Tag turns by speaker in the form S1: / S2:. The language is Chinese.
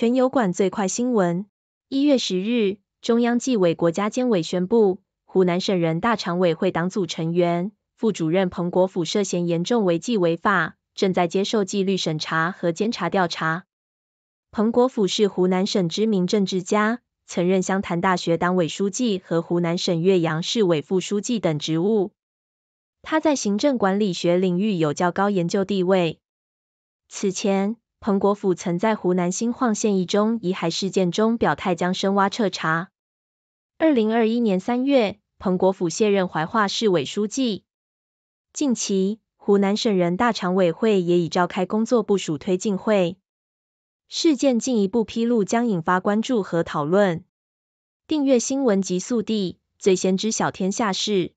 S1: 全油管最快新闻，一月十日，中央纪委国家监委宣布，湖南省人大常委会党组成员、副主任彭国甫涉嫌严重违纪违法，正在接受纪律审查和监察调查。彭国甫是湖南省知名政治家，曾任湘潭大学党委书记和湖南省岳阳市委副书记等职务。他在行政管理学领域有较高研究地位。此前。彭国甫曾在湖南新晃县一中遗骸事件中表态将深挖彻查。2021年3月，彭国甫卸任怀化市委书记。近期，湖南省人大常委会也已召开工作部署推进会。事件进一步披露将引发关注和讨论。订阅新闻极速递，最先知晓天下事。